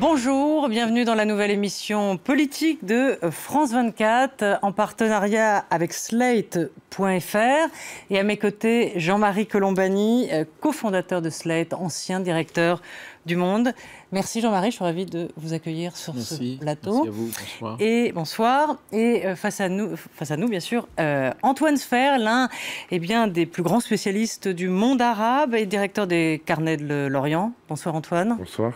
Bonjour, bienvenue dans la nouvelle émission politique de France 24 en partenariat avec Slate.fr. Et à mes côtés, Jean-Marie Colombani, cofondateur de Slate, ancien directeur du Monde. Merci Jean-Marie, je suis ravie de vous accueillir sur ce plateau. Merci à vous, bonsoir. Et bonsoir. Et euh, face à nous, face à nous bien sûr, euh, Antoine Sfer, l'un eh des plus grands spécialistes du monde arabe et directeur des carnets de l'Orient. Bonsoir Antoine. Bonsoir.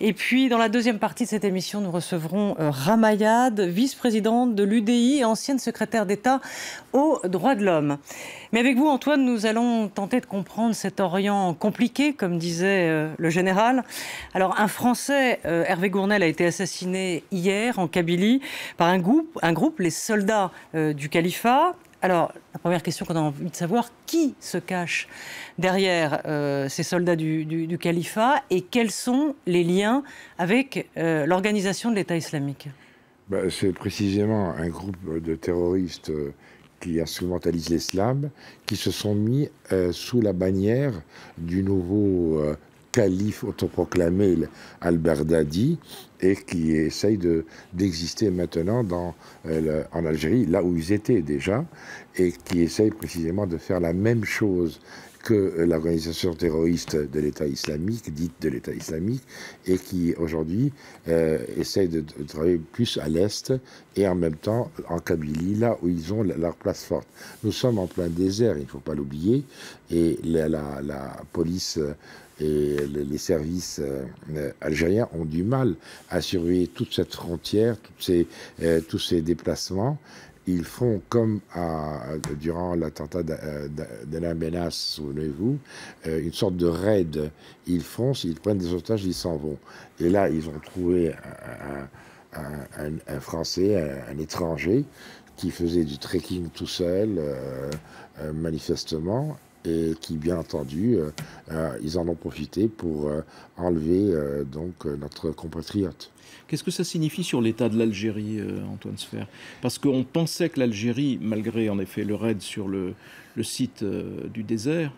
Et puis dans la deuxième partie de cette émission, nous recevrons euh, Ramayad, vice-présidente de l'UDI et ancienne secrétaire d'État aux droits de l'homme. Mais avec vous Antoine, nous allons tenter de comprendre cet Orient compliqué, comme disait le général. Alors un Français, euh, Hervé Gournel, a été assassiné hier en Kabylie par un groupe, un groupe les soldats euh, du califat. Alors, la première question qu'on a envie de savoir, qui se cache derrière euh, ces soldats du, califat et quels sont les liens avec l'organisation de l'État islamique bah, C'est précisément un groupe de terroristes qui instrumentalisent l'islam, qui se sont mis sous la bannière du nouveau calife autoproclamé al-Baghdadi et qui essaye d'exister maintenant euh, en Algérie, là où ils étaient déjà, et qui essaye précisément de faire la même chose que l'organisation terroriste de l'État islamique, dite de l'État islamique, et qui aujourd'hui euh, essaye de, travailler plus à l'Est et en même temps en Kabylie, là où ils ont leur place forte. Nous sommes en plein désert, il ne faut pas l'oublier, et la, police et les services euh, algériens ont du mal à surveiller toute cette frontière, ces, euh, tous ces déplacements ils font comme à, durant l'attentat la menace, souvenez-vous, euh, une sorte de raid. Ils foncent, ils prennent des otages, ils s'en vont. Et là, ils ont trouvé un, Français, un, étranger, qui faisait du trekking tout seul, euh, euh, manifestement, et qui, bien entendu, euh, euh, ils en ont profité pour euh, enlever donc notre compatriote. Qu'est-ce que ça signifie sur l'état de l'Algérie, Antoine Sfer Parce qu'on pensait que l'Algérie, malgré en effet le raid sur le, site du désert,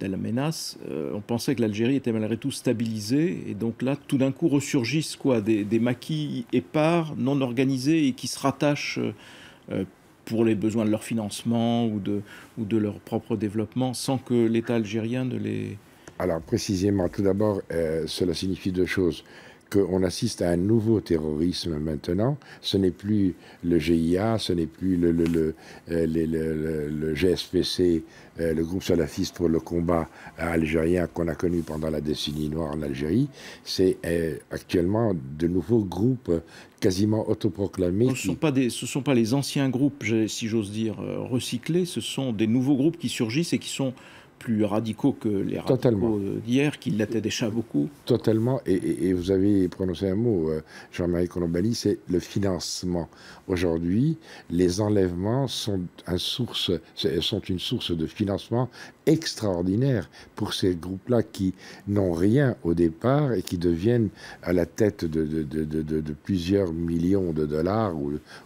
de la menace, on pensait que l'Algérie était malgré tout stabilisée. Et donc là, tout d'un coup, ressurgissent quoi, des, maquis épars, non organisés et qui se rattachent euh, pour les besoins de leur financement ou de, ou de leur propre développement sans que l'État algérien ne les... Alors précisément, tout d'abord, euh, cela signifie deux choses qu'on assiste à un nouveau terrorisme maintenant. Ce n'est plus le GIA, ce n'est plus le, le, le, euh, le, le GSPC, euh, le groupe salafiste pour le combat algérien qu'on a connu pendant la décennie noire en Algérie. C'est euh, actuellement de nouveaux groupes quasiment autoproclamés. ce ne sont, pas les anciens groupes, si j'ose dire, recyclés, ce sont des nouveaux groupes qui surgissent et qui sont plus radicaux que les radicaux d'hier, qui l'étaient déjà beaucoup. Totalement. Et, vous avez prononcé un mot, euh, Jean-Marie Colombani, c'est le financement. Aujourd'hui, les enlèvements sont, source, sont une source de financement extraordinaire pour ces groupes-là qui n'ont rien au départ et qui deviennent à la tête de, de, plusieurs millions de dollars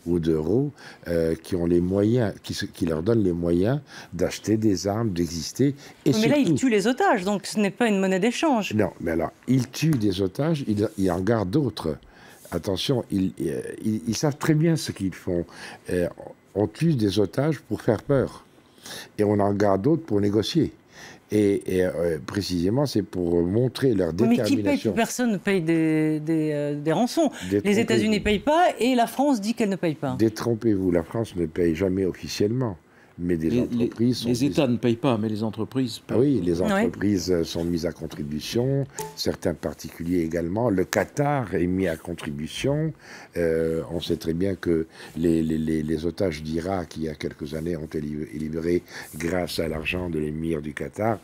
ou, d'euros, euh, qui ont les moyens, qui, qui leur donnent les moyens d'acheter des armes, d'exister mais là, ils tuent les otages, donc ce n'est pas une monnaie d'échange. Non, mais alors, ils tuent des otages, ils en gardent d'autres. Attention, euh, ils, savent très bien ce qu'ils font. Euh, on tue des otages pour faire peur. Et on en garde d'autres pour négocier. Et, euh, précisément, c'est pour montrer leur détermination. Mais qui paye Personne ne paye des, des rançons. Les États-Unis ne payent pas et la France dit qu'elle ne paye pas. Détrompez-vous, la France ne paye jamais officiellement mais les, entreprises. les États ne payent pas, mais les entreprises. Ah oui, les entreprises euh, sont mises à contribution, certains particuliers également. Le Qatar est mis à contribution. Euh, on sait très bien que les, otages d'Irak, il y a quelques années, ont été libérés grâce à l'argent de l'émir du Qatar,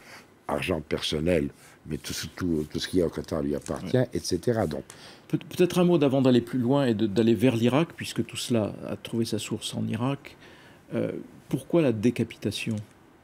argent personnel, mais tout, tout ce qui est au Qatar lui appartient, etc. Donc, Peut-être un mot avant d'aller plus loin et d'aller vers l'Irak, puisque tout cela a trouvé sa source en Irak. Euh, pourquoi la décapitation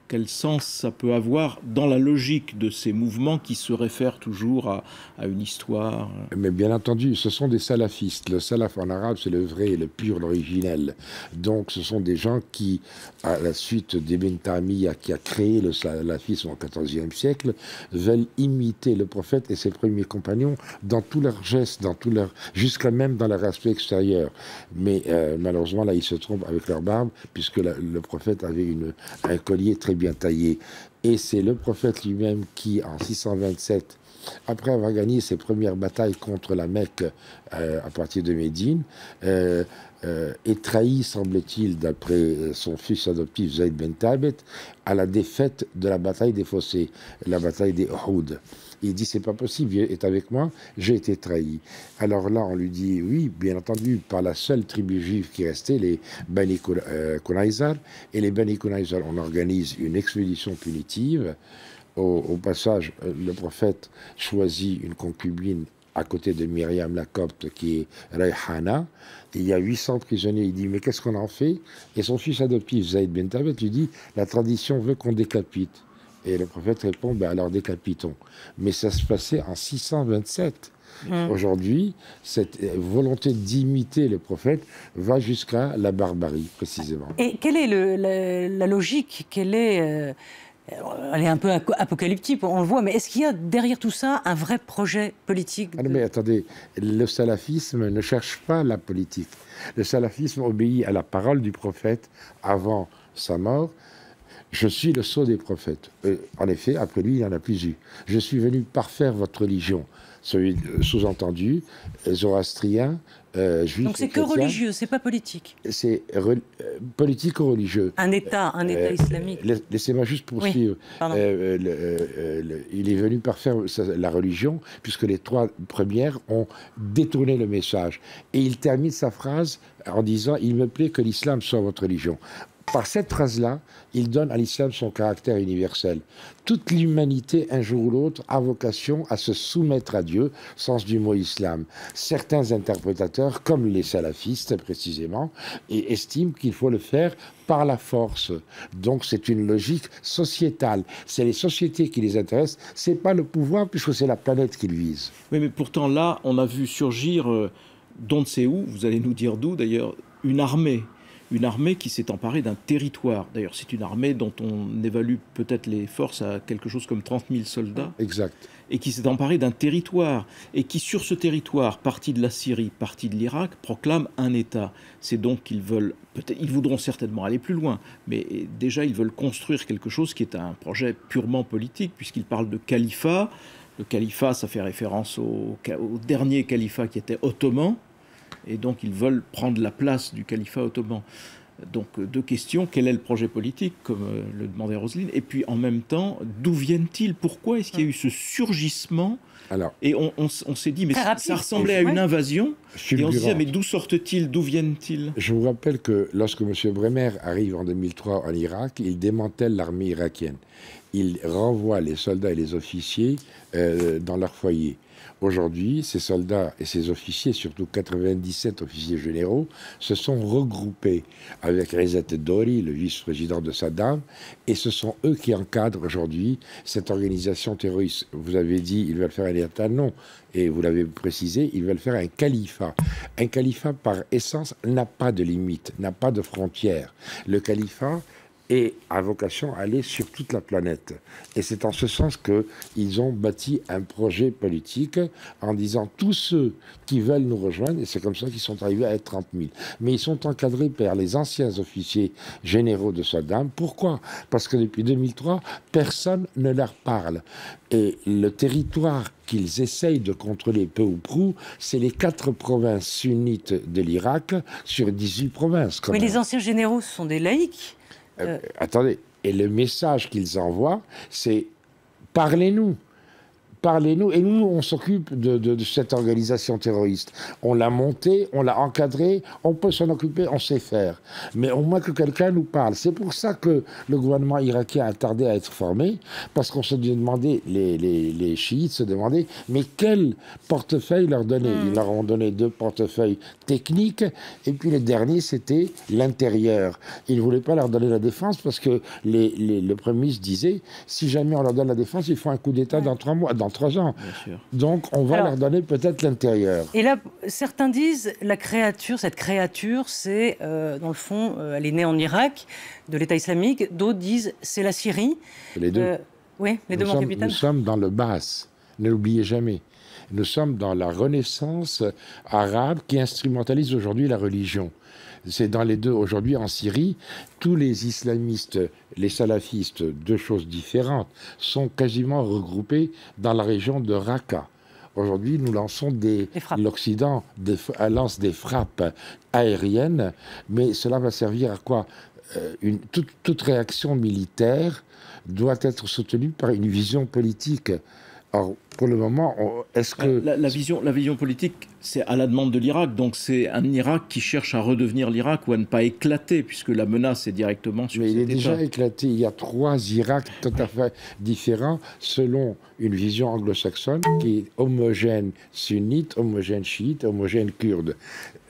quel sens ça peut avoir dans la logique de ces mouvements qui se réfèrent toujours à, une histoire euh Mais bien entendu, ce sont des salafistes. Le salaf en arabe, c'est le vrai, le pur, l'originel. Donc ce sont des gens qui, à la suite d'Ibn Tamiya qui a créé le salafisme au XIVe siècle, veulent imiter le prophète et ses premiers compagnons dans tous leurs gestes, dans tout leur, jusqu'à même dans leur aspect extérieur. Mais euh, malheureusement, là, ils se trompent avec leur barbe, puisque le prophète avait une, un collier très bien taillé. Et c'est le prophète lui-même qui, en 627, après avoir gagné ses premières batailles contre la Mecque euh, à partir de Médine, euh, euh, est trahi, semble-t-il, d'après son fils adoptif Zayd Ben Thabit, à la défaite de la bataille des Fossés, la bataille des Uhud. Il dit c'est pas possible, il est avec moi, j'ai été trahi. Alors là, on lui dit oui, bien entendu, par la seule tribu juive qui restait, les Bani Kunaizar. Euh, Et les Bani Kunaizar, on organise une expédition punitive. Au, passage, euh, le prophète choisit une concubine à côté de Myriam la copte qui est Rayhana. Il y a 800 prisonniers. Il dit Mais qu'est-ce qu'on en fait Et son fils adoptif, Zaid Ben Tabet, lui dit La tradition veut qu'on décapite. Et le prophète répond, ben alors décapitons. Mais ça se passait en 627. Hein. Aujourd'hui, cette euh, volonté d'imiter le prophète va jusqu'à la barbarie, précisément. Et quelle est la, logique Quelle est euh, elle est un peu apocalyptique, on le voit, mais est-ce qu'il y a derrière tout ça un vrai projet politique ah non, Mais attendez, le salafisme ne cherche pas la politique. Le salafisme obéit à la parole du prophète avant sa mort, je suis le sceau des prophètes. en effet, après lui, il n'y en a plus eu. Je suis venu parfaire votre religion. Celui euh, sous-entendu, zoroastrien, euh, juif. Donc c'est que religieux, c'est pas politique. C'est euh, politique ou religieux Un État, un État euh, islamique. Laissez-moi juste poursuivre. il est venu parfaire la religion, puisque les trois premières ont détourné le message. Et il termine sa phrase en disant Il me plaît que l'islam soit votre religion. Par cette phrase-là, il donne à l'islam son caractère universel. Toute l'humanité, un jour ou l'autre, a vocation à se soumettre à Dieu, sens du mot islam. Certains interprétateurs, comme les salafistes précisément, estiment qu'il faut le faire par la force. Donc c'est une logique sociétale. C'est les sociétés qui les intéressent, c'est pas le pouvoir puisque c'est la planète qui visent. – vise. Oui, mais pourtant là, on a vu surgir, euh, dont c'est où, vous allez nous dire d'où d'ailleurs, une armée une armée qui s'est emparée d'un territoire. D'ailleurs, c'est une armée dont on évalue peut-être les forces à quelque chose comme 30 000 soldats. Exact. Et qui s'est emparée d'un territoire. Et qui, sur ce territoire, partie de la Syrie, partie de l'Irak, proclame un État. C'est donc qu'ils veulent, peut-être, ils voudront certainement aller plus loin, mais déjà, ils veulent construire quelque chose qui est un projet purement politique, puisqu'ils parlent de califat. Le califat, ça fait référence au dernier califat qui était ottoman et donc ils veulent prendre la place du califat ottoman. Donc euh, deux questions, quel est le projet politique, comme euh, le demandait Roselyne, et puis en même temps, d'où viennent-ils Pourquoi est-ce qu'il y a eu ce surgissement Alors, Et on, s'est dit, mais ça, ressemblait à une invasion, et on se dit, mais d'où sortent-ils, d'où viennent-ils Je vous rappelle que lorsque M. Bremer arrive en 2003 en Irak, il démantèle l'armée irakienne. Il renvoie les soldats et les officiers euh, dans leur foyer. Aujourd'hui, ces soldats et ces officiers, surtout 97 officiers généraux, se sont regroupés avec Rezat Dori, le vice-président de Saddam, et ce sont eux qui encadrent aujourd'hui cette organisation terroriste. Vous avez dit, ils veulent faire un État, non. Et vous l'avez précisé, ils veulent faire un califat. Un califat, par essence, n'a pas de limite, n'a pas de frontières. Le califat, et a vocation à aller sur toute la planète. Et c'est en ce sens qu'ils ont bâti un projet politique en disant tous ceux qui veulent nous rejoindre, et c'est comme ça qu'ils sont arrivés à être 30 000. Mais ils sont encadrés par les anciens officiers généraux de Saddam. Pourquoi Parce que depuis 2003, personne ne leur parle. Et le territoire qu'ils essayent de contrôler peu ou prou, c'est les quatre provinces sunnites de l'Irak sur 18 provinces. Mais les anciens généraux, sont des laïcs euh, euh, attendez, et le message qu'ils envoient, c'est parlez-nous parlez-nous. Et nous, on s'occupe de, cette organisation terroriste. On l'a montée, on l'a encadrée, on peut s'en occuper, on sait faire. Mais au moins que quelqu'un nous parle. C'est pour ça que le gouvernement irakien a tardé à être formé, parce qu'on se demandait, les, les, les, chiites se demandaient, mais quel portefeuille leur donner hmm. Ils leur ont donné deux portefeuilles techniques, et puis le dernier, c'était l'intérieur. Ils ne voulaient pas leur donner la défense, parce que les, les, le Premier ministre disait, si jamais on leur donne la défense, ils font un coup d'État dans trois mois. Dans trois ans. Donc on va leur donner peut-être l'intérieur. Et là, certains disent la créature, cette créature, c'est euh, dans le fond, euh, elle est née en Irak, de l'État islamique. D'autres disent c'est la Syrie. Les deux. Euh, oui, les sommes, Nous sommes dans le bas. Ne l'oubliez jamais. Nous sommes dans la renaissance arabe qui instrumentalise aujourd'hui la religion c'est dans les deux. Aujourd'hui, en Syrie, tous les islamistes, les salafistes, deux choses différentes, sont quasiment regroupés dans la région de Raqqa. Aujourd'hui, nous lançons des. L'Occident lance des frappes aériennes, mais cela va servir à quoi euh, toute, réaction militaire doit être soutenue par une vision politique pour le moment, est-ce que... La, vision, la vision politique, c'est à la demande de l'Irak, donc c'est un Irak qui cherche à redevenir l'Irak ou à ne pas éclater, puisque la menace est directement sur Mais il est déjà éclaté, il y a trois Iraks tout à fait différents, selon une vision anglo-saxonne qui est homogène sunnite, homogène chiite, homogène kurde,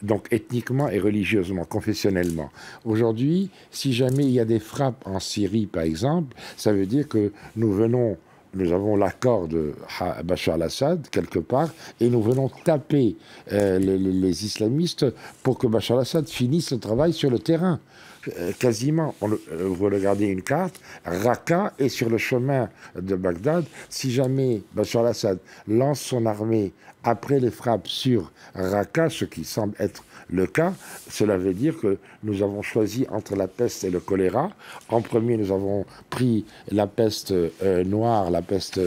donc ethniquement et religieusement, confessionnellement. Aujourd'hui, si jamais il y a des frappes en Syrie, par exemple, ça veut dire que nous venons nous avons l'accord de Bachar al-Assad, quelque part, et nous venons taper euh, les, les, islamistes pour que Bachar al-Assad finisse le travail sur le terrain. Euh, quasiment, on euh, vous regardez une carte, Raqqa est sur le chemin de Bagdad. Si jamais Bachar al-Assad lance son armée après les frappes sur Raqqa, ce qui semble être le cas, cela veut dire que nous avons choisi entre la peste et le choléra. En premier, nous avons pris la peste euh, noire, la peste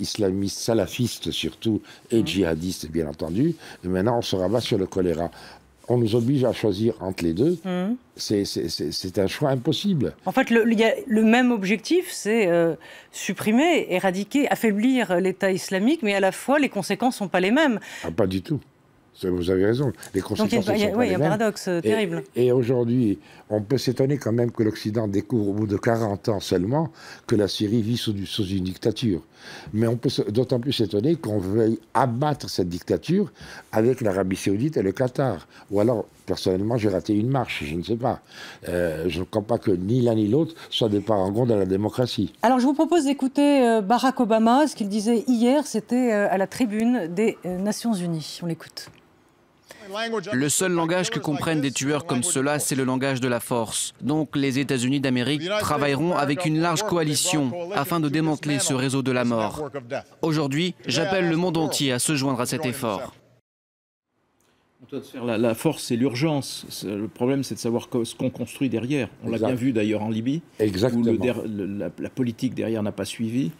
islamiste, salafiste surtout, et mmh. djihadiste, bien entendu. maintenant, on se rabat sur le choléra on nous oblige à choisir entre les deux, mmh. c'est un choix impossible. En fait, le, y a le même objectif, c'est euh, supprimer, éradiquer, affaiblir l'État islamique, mais à la fois, les conséquences ne sont pas les mêmes. Ah, pas du tout. Vous avez raison. Les conséquences sont oui, y a un paradoxe euh, terrible. Et, aujourd'hui, on peut s'étonner quand même que l'Occident découvre au bout de 40 ans seulement que la Syrie vit sous, une dictature. Mais on peut d'autant plus s'étonner qu'on veuille abattre cette dictature avec l'Arabie saoudite et le Qatar. Ou alors, personnellement, j'ai raté une marche, je ne sais pas. Euh, je ne crois pas que ni l'un ni l'autre soient des parangons de la démocratie. Alors je vous propose d'écouter euh, Barack Obama. Ce qu'il disait hier, c'était à la tribune des Nations Unies. On l'écoute. Le seul langage que comprennent des tueurs comme cela, c'est le langage de la force. Donc les États-Unis d'Amérique travailleront avec une large coalition afin de démanteler ce réseau de la mort. Aujourd'hui, j'appelle le monde entier à se joindre à cet effort. La, force, c'est l'urgence. Le problème, c'est de savoir ce qu'on construit derrière. On l'a bien vu d'ailleurs en Libye, où la politique derrière n'a pas suivi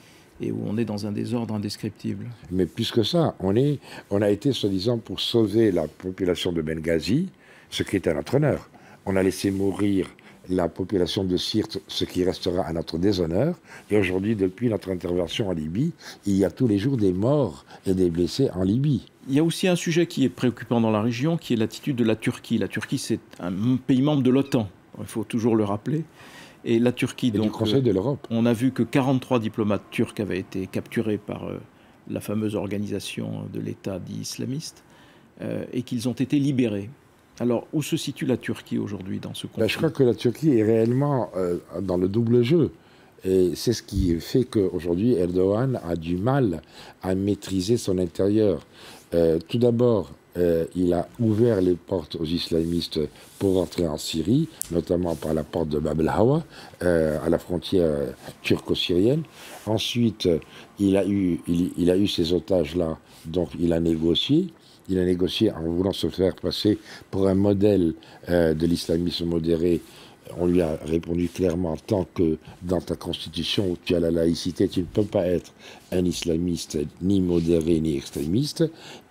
et où on est dans un désordre indescriptible. Mais puisque ça, on, est, on a été soi-disant pour sauver la population de Benghazi, ce qui est un honneur. On a laissé mourir la population de Sirte, ce qui restera à notre déshonneur. Et aujourd'hui, depuis notre intervention en Libye, il y a tous les jours des morts et des blessés en Libye. Il y a aussi un sujet qui est préoccupant dans la région, qui est l'attitude de la Turquie. La Turquie, c'est un pays membre de l'OTAN, il faut toujours le rappeler et la Turquie. donc, du Conseil euh, de l'Europe. On a vu que 43 diplomates turcs avaient été capturés par euh, la fameuse organisation de l'État dit islamiste euh, et qu'ils ont été libérés. Alors, où se situe la Turquie aujourd'hui dans ce contexte ben, Je crois que la Turquie est réellement dans le double jeu. Et c'est ce qui fait qu'aujourd'hui, Erdogan a du mal à maîtriser son intérieur. tout d'abord, euh, il a ouvert les portes aux islamistes pour entrer en Syrie, notamment par la porte de Bab el-Hawa, euh, à la frontière turco-syrienne. Ensuite, il a eu, il, ces otages-là, donc il a négocié. Il a négocié en voulant se faire passer pour un modèle euh, de l'islamisme modéré on lui a répondu clairement, tant que dans ta constitution tu as la laïcité, tu ne peux pas être un islamiste ni modéré ni extrémiste.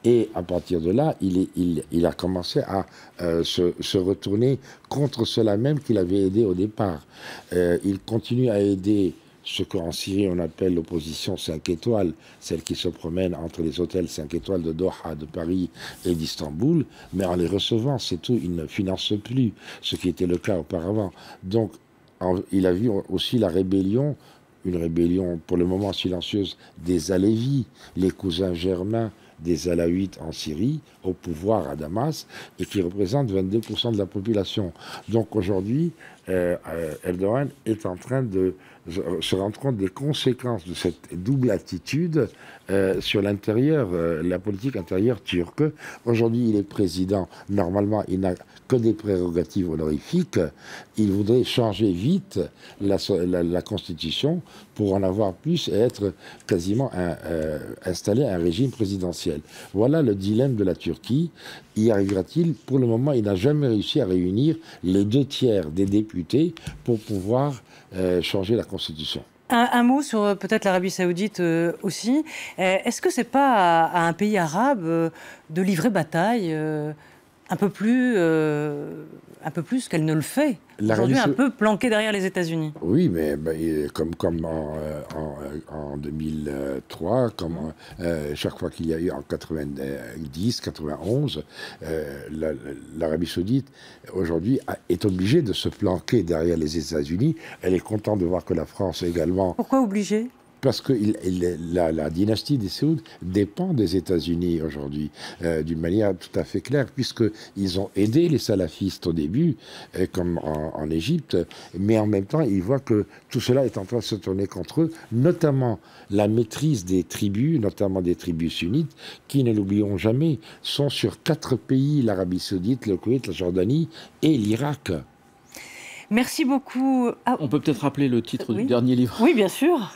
Et à partir de là, il, a commencé à euh, se, retourner contre cela même qu'il avait aidé au départ. Euh, il continue à aider ce qu'en Syrie on appelle l'opposition cinq étoiles, celle qui se promène entre les hôtels cinq étoiles de Doha, de Paris et d'Istanbul, mais en les recevant, c'est tout, ils ne financent plus, ce qui était le cas auparavant. Donc, il a vu aussi la rébellion une rébellion pour le moment silencieuse des Alévis, les cousins germains des Alaouites en Syrie au pouvoir à Damas et qui représente 22% de la population. Donc aujourd'hui, euh, euh, Erdogan est en train de se rendre compte des conséquences de cette double attitude euh, sur l'intérieur, la politique intérieure turque. Aujourd'hui, il est président. Normalement, il n'a que des prérogatives honorifiques. Il voudrait changer vite la, la, constitution pour en avoir plus et être quasiment un, installé un régime présidentiel. Voilà le dilemme de la Turquie. Y arrivera-t-il Pour le moment, il n'a jamais réussi à réunir les deux tiers des députés pour pouvoir euh, changer la Constitution. Un, mot sur euh, peut-être l'Arabie saoudite euh, aussi. Est-ce que ce n'est pas à, un pays arabe de livrer bataille un peu plus, euh, un peu plus qu'elle ne le fait. Aujourd'hui, un peu planqué derrière les États-Unis. Oui, mais bah, comme, comme en, 2003, euh, euh, comme chaque fois qu'il y a eu en 90, 91, l'Arabie saoudite, aujourd'hui, est obligée de se planquer derrière les États-Unis. Elle est contente de voir que la France également... Pourquoi obligée parce que la, dynastie des Saouds dépend des États-Unis aujourd'hui, euh, d'une manière tout à fait claire, puisqu'ils ont aidé les salafistes au début, euh, comme en, en, Égypte, mais en même temps, ils voient que tout cela est en train de se tourner contre eux, notamment la maîtrise des tribus, notamment des tribus sunnites, qui, ne l'oublions jamais, sont sur quatre pays, l'Arabie saoudite, le Koweït, la Jordanie et l'Irak. Merci beaucoup. Ah. on peut peut-être rappeler le titre du dernier livre. Oui, bien sûr.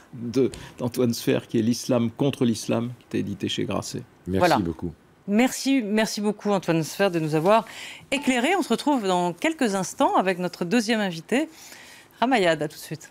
D'Antoine Sfer, qui est L'islam contre l'islam, qui est édité chez Grasset. Merci beaucoup. Merci, merci beaucoup Antoine Sfer de nous avoir éclairé. On se retrouve dans quelques instants avec notre deuxième invité, Ramayad. tout de suite.